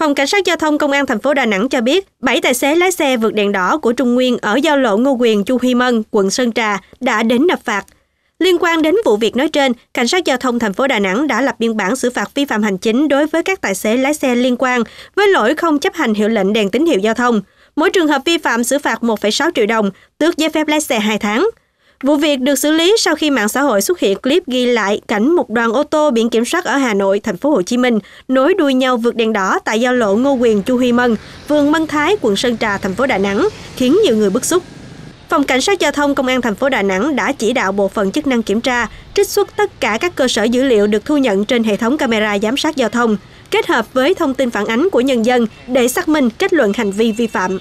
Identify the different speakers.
Speaker 1: Phòng Cảnh sát Giao thông Công an thành phố Đà Nẵng cho biết, 7 tài xế lái xe vượt đèn đỏ của Trung Nguyên ở giao lộ Ngô Quyền Chu Huy Mân, quận Sơn Trà đã đến nộp phạt. Liên quan đến vụ việc nói trên, cảnh sát giao thông thành phố Đà Nẵng đã lập biên bản xử phạt vi phạm hành chính đối với các tài xế lái xe liên quan với lỗi không chấp hành hiệu lệnh đèn tín hiệu giao thông. Mỗi trường hợp vi phạm xử phạt 1,6 triệu đồng, tước giấy phép lái xe 2 tháng. Vụ việc được xử lý sau khi mạng xã hội xuất hiện clip ghi lại cảnh một đoàn ô tô biển kiểm soát ở Hà Nội, thành phố Hồ Chí Minh nối đuôi nhau vượt đèn đỏ tại giao lộ Ngô Quyền Chu Huy Mân, phường Mân Thái, quận Sơn Trà, thành phố Đà Nẵng, khiến nhiều người bức xúc. Phòng Cảnh sát Giao thông Công an thành phố Đà Nẵng đã chỉ đạo bộ phận chức năng kiểm tra, trích xuất tất cả các cơ sở dữ liệu được thu nhận trên hệ thống camera giám sát giao thông, kết hợp với thông tin phản ánh của nhân dân để xác minh kết luận hành vi vi phạm.